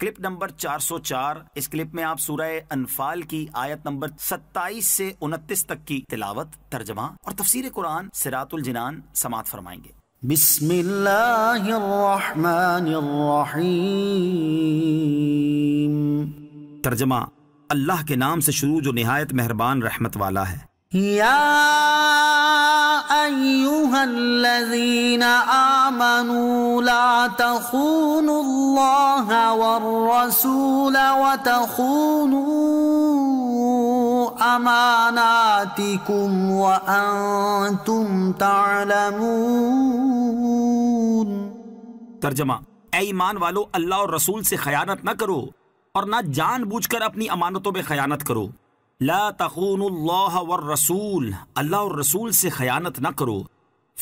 clip number 404 इस clip में आप सूरह अनफाल की आयत नंबर 27 से 29 तक की तिलावत तर्जमा और तफसीर कुरान सिरातुल जिनान समात फरमाएंगे तर्जमा अल्लाह के नाम से शुरू जो नहायत मेहरबान रहमत वाला है या أيها الذين آمنوا لا تخونوا الله والرسول وتخونوا أماناتكم وأنتم تعلمون तर्जमा ए ईमान वालो अल्लाह और रसूल से खयानत न करो और ना जानबूझकर अपनी अमानतों में खयानत करो ला रसूल अल्लाह और रसूल से खयानत न करो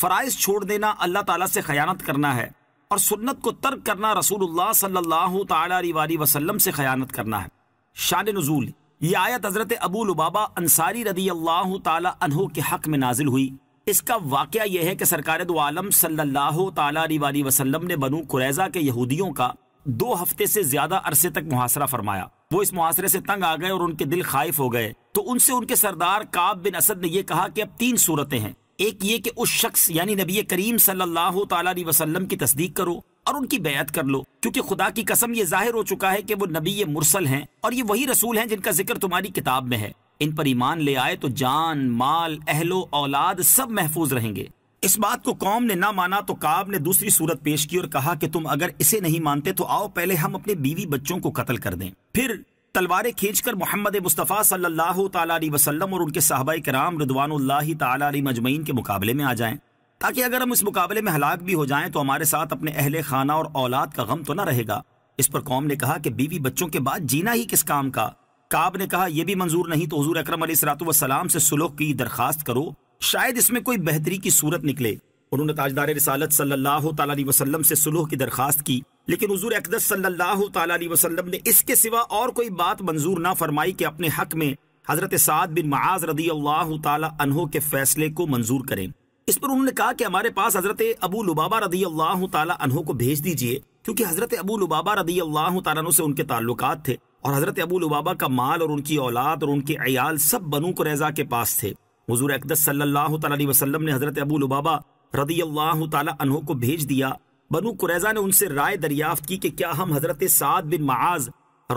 फ़राइज छोड़ देना अल्लाह ताला से खयानत करना है और सुन्नत को तर्क करना रसूलुल्लाह सल्लल्लाहु अलैहि वसल्लम से खयानत करना है शान नजूल ये आयत हज़रत अबू लुबाबा अंसारी रदी अल्लाह तहु के हक़ में नाजिल हुई इसका वाक़ यह है कि सरकार दो आलम सल्लल्लाहु वसलम ने बनु कुरैज़ा के यहूदियों का दो हफ्ते से ज़्यादा अरसे तक मुहासरा फरमाया वो इस मुआसरे से तंग आ गए और उनके दिल खाइफ हो गए तो उनसे उनके सरदार काब बिन असद ने यह कहा कि अब तीन सूरतें हैं एक ये कि उस शख्स यानी नबी करीम सल्लल्लाहु अलैहि वसल्लम की तस्दीक करो और उनकी बेयत कर लो क्योंकि खुदा की कसम ये जाहिर हो चुका है कि वो नबी मुरसल हैं और ये वही रसूल हैं जिनका जिक्र तुम्हारी किताब में है इन पर ईमान ले आए तो जान माल अहलो औलाद सब महफूज रहेंगे इस बात को कौम ने ना माना तो काब ने दूसरी सूरत पेश की और कहा कि तुम अगर इसे नहीं मानते तो आओ पहले हम अपने बीवी बच्चों को कत्ल कर दें फिर तलवारें खींचकर मोहम्मद मुस्तफ़ा सल्लल्लाहु अलैहि वसल्लम और उनके साहबा कराम रिदवान तआला मजमैन के मुकाबले में आ जाएं ताकि अगर हम इस मुकाबले में हलाक भी हो जाएं तो हमारे साथ अपने अहले खाना और औलाद का गम तो ना रहेगा इस पर कौम ने कहा कि बीवी बच्चों के बाद जीना ही किस काम का काब ने कहा यह भी मंजूर नहीं तो हजूर अक्रम सलाम से सुलह की दरखास्त करो शायद इसमें कोई बेहतरी की सूरत निकले उन्होंने ताजदार रिसालत सल्लल्लाहु अलैहि वसल्लम से सुलह की दरखास्त की लेकिन हजूर अकदस सल्लल्लाहु अलैहि वसल्लम ने इसके सिवा और कोई बात मंजूर ना फरमाई कि अपने हक में हजरत साद बिन मआज रदी अल्लाह तहों के फैसले को मंजूर करें इस पर उन्होंने कहा कि हमारे पास हजरत अबू लुबाबा रदी अल्लाह तहों को भेज दीजिए क्योंकि हजरत अबू लुबाबा रदी अल्लाह तु से उनके ताल्लुक थे और हजरत अबू लुबाबा का माल और उनकी औलाद और उनके अयाल सब बनू कुरैजा के पास थे हजूर अकदस सल्लल्लाहु ने हजरत अबू लुबाबा रदी अल्लाह तहों को भेज दिया बनु कुरैजा ने उनसे राय दरियाफ्त की कि क्या हम हजरत साद बिन माज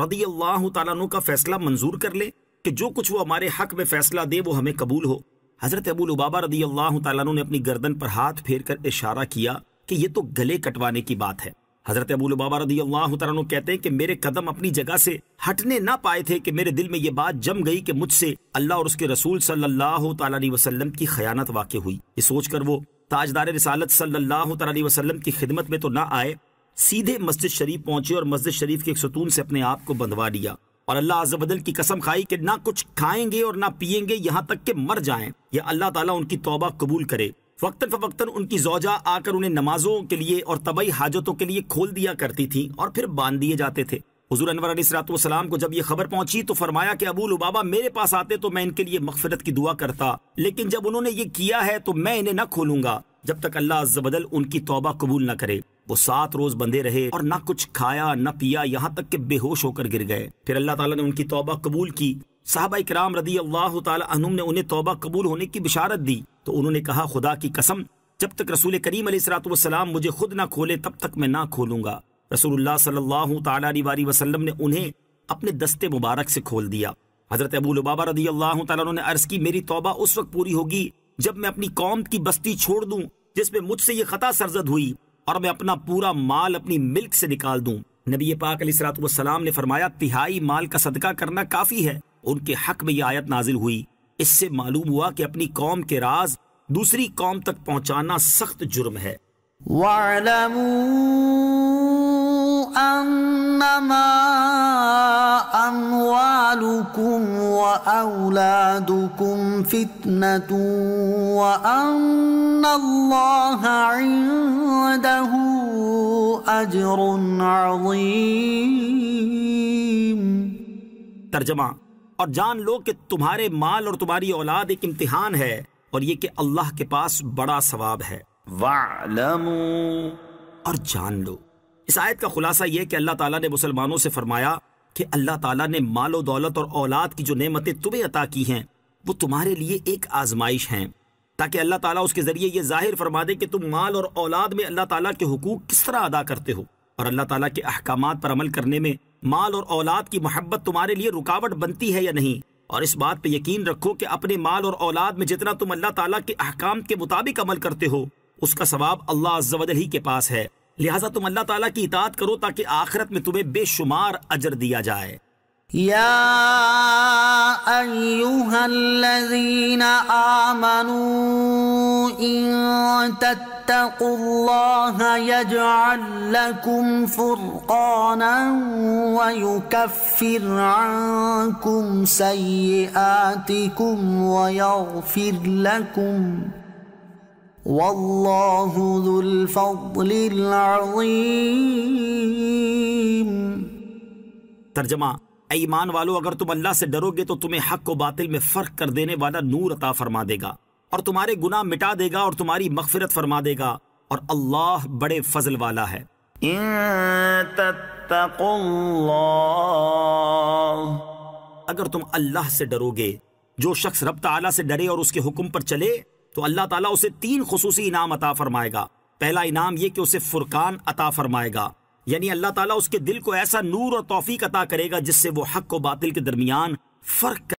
रदी अल्लाह तु का फैसला मंजूर कर ले कि जो कुछ वो हमारे हक में फैसला दे वो हमें कबूल हो हजरत अबू लुबाबा रदी अल्लाह तु ने अपनी गर्दन पर हाथ फेर कर इशारा किया कि ये तो गले कटवाने की बात है हजरत अबूल बाबा रदी अल्लाह तु कहते हैं कि मेरे कदम अपनी जगह से हटने ना पाए थे कि मेरे दिल में ये बात जम गई कि मुझसे अल्लाह और उसके रसूल सल्लल्लाहु अलैहि की खयानत वाक़ हुई ये सोचकर वो ताजदार रिसालत सल्लल्लाहु अलैहि की खिदमत में तो ना आए सीधे मस्जिद शरीफ पहुंचे और मस्जिद शरीफ के एक सतून से अपने आप को बंधवा दिया और अल्लाह अजबल की कसम खाई कि ना कुछ खाएंगे और ना पियेंगे यहाँ तक के मर जाएं या अल्लाह ताला उनकी तौबा कबूल करे वक्ता फ़वक्ता उनकी जौजा आकर उन्हें नमाजों के लिए और तबई हाजतों के लिए खोल दिया करती थी और फिर बांध दिए जाते थे हजूर अनवर सलाम को जब यह खबर पहुंची तो फरमाया कि अबू लुबाबा मेरे पास आते तो मैं इनके लिए मकफरत की दुआ करता लेकिन जब उन्होंने ये किया है तो मैं इन्हें न खोलूंगा जब तक अल्लाह बदल उनकी तोबा कबूल न करे वो सात रोज बंदे रहे और न कुछ खाया न पिया यहाँ तक के बेहोश होकर गिर गए फिर अल्लाह तला ने उनकी तोबा कबूल की साहबा कराम रदी अल्लाह तुम ने उन्हें तोबा कबूल होने की बिशारत दी तो उन्होंने कहा खुदा की कसम जब तक रसूल करीम सलाम मुझे खुद ना खोले तब तक मैं ना खोलूंगा रसूल ने उन्हें अपने दस्ते मुबारक से खोल दिया हजरत अबू ने अर्ज की मेरी तौबा उस वक्त पूरी होगी जब मैं अपनी कौम की बस्ती छोड़ दूं जिसमें मुझसे ये खता सरजद हुई और मैं अपना पूरा माल अपनी मिल्क से निकाल दूं नबी पाक सलाम ने फरमाया तिहाई माल का सदका करना काफी है उनके हक में यह आयत नाजिल हुई इससे मालूम हुआ कि अपनी कौम के राज दूसरी कौम तक पहुंचाना सख्त जुर्म है أنما أموالكم तर्जमा और जान लो कि तुम्हारे माल और तुम्हारी औलाद एक इम्तिहान है और ये कि अल्लाह के पास बड़ा सवाब है और जान लो इस आयत का खुलासा यह कि अल्लाह ताला ने मुसलमानों से फरमाया कि अल्लाह ताला ने मालो दौलत और औलाद की जो नेमतें तुम्हें अता की हैं वो तुम्हारे लिए एक आजमाइश हैं ताकि अल्लाह ताला उसके ज़रिए ये जाहिर फरमा दे कि तुम माल और औलाद में अल्लाह ताला के हकूक किस तरह अदा करते हो और अल्लाह ताला के अहकाम पर अमल करने में माल और औलाद की मोहब्बत तुम्हारे लिए रुकावट बनती है या नहीं और इस बात पे यकीन रखो कि अपने माल और औलाद में जितना तुम अल्लाह ताला के अहकाम के मुताबिक अमल करते हो उसका सवाब अल्लाह अज्जवदल ही के पास है लिहाजा तुम अल्लाह ताला की इतात करो ताकि आखिरत में तुम्हें बेशुमार अजर दिया जाए या أيها الذين آمنوا إن تت فاتقوا الله يجعل لكم فرقانا ويكفر عنكم سيئاتكم ويغفر لكم والله ذو الفضل العظيم ترجمہ اے ایمان والو اگر تم اللہ سے ڈروگے تو تمہیں حق و باطل میں فرق کر دینے والا نور عطا فرما دے گا और तुम्हारे गुना मिटा देगा और तुम्हारी मगफिरत फरमा देगा और अल्लाह बड़े फजल वाला है अगर तुम अल्लाह से डरोगे जो शख्स रब तला से डरे और उसके हुक्म पर चले तो अल्लाह ताला उसे तीन खसूसी इनाम अता फरमाएगा पहला इनाम ये कि उसे फुरकान अता फरमाएगा यानी अल्लाह ताला उसके दिल को ऐसा नूर और तोफीक अता करेगा जिससे वो हक व बातिल के दरमियान फर्क